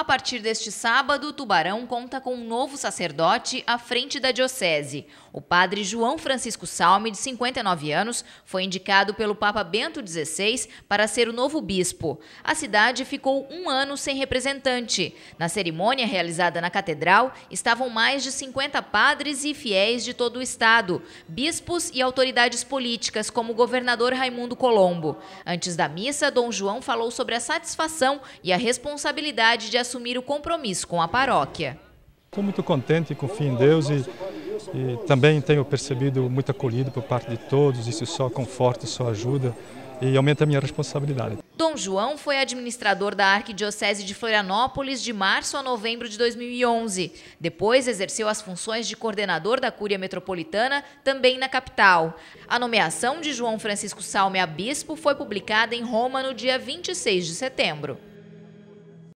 A partir deste sábado, Tubarão conta com um novo sacerdote à frente da diocese. O padre João Francisco Salme, de 59 anos, foi indicado pelo Papa Bento XVI para ser o novo bispo. A cidade ficou um ano sem representante. Na cerimônia realizada na catedral, estavam mais de 50 padres e fiéis de todo o estado, bispos e autoridades políticas, como o governador Raimundo Colombo. Antes da missa, Dom João falou sobre a satisfação e a responsabilidade de assumir assumir o compromisso com a paróquia. Estou muito contente, confio em Deus e, e também tenho percebido muito acolhido por parte de todos. Isso só conforta, só ajuda e aumenta a minha responsabilidade. Dom João foi administrador da Arquidiocese de Florianópolis de março a novembro de 2011. Depois exerceu as funções de coordenador da Cúria Metropolitana, também na capital. A nomeação de João Francisco Salme a bispo foi publicada em Roma no dia 26 de setembro.